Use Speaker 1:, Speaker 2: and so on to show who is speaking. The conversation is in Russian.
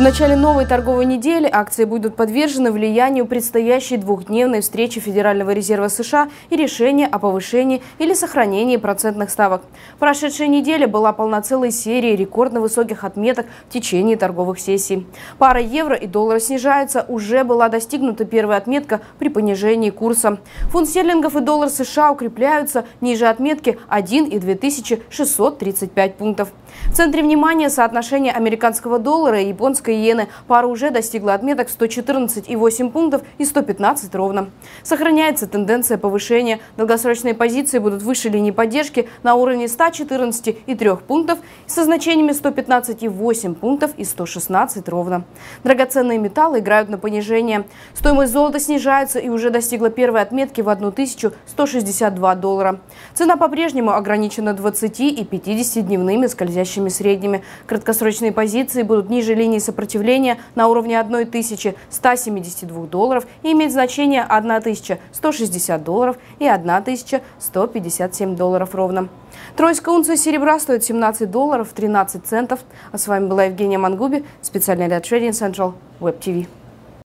Speaker 1: В начале новой торговой недели акции будут подвержены влиянию предстоящей двухдневной встречи Федерального резерва США и решения о повышении или сохранении процентных ставок. Прошедшая неделя была полна серией рекордно высоких отметок в течение торговых сессий. Пара евро и доллара снижается. уже была достигнута первая отметка при понижении курса. Фунт стерлингов и доллар США укрепляются ниже отметки 1 и 2635 пунктов. В центре внимания соотношение американского доллара и японской украинской иены. Пара уже достигла отметок 114,8 пунктов и 115 ровно. Сохраняется тенденция повышения. Долгосрочные позиции будут выше линии поддержки на уровне 114,3 пунктов со значениями 115,8 пунктов и 116 ровно. Драгоценные металлы играют на понижение. Стоимость золота снижается и уже достигла первой отметки в 1162 доллара. Цена по-прежнему ограничена 20 и 50-дневными скользящими средними. Краткосрочные позиции будут ниже линии сопротивления сопротивление на уровне 1172 долларов и имеет значение 1160 долларов и 1157 долларов ровно. Тройская унция серебра стоит 17 долларов 13 центов. А с вами была Евгения Мангуби, специальный для Trading Central Web TV.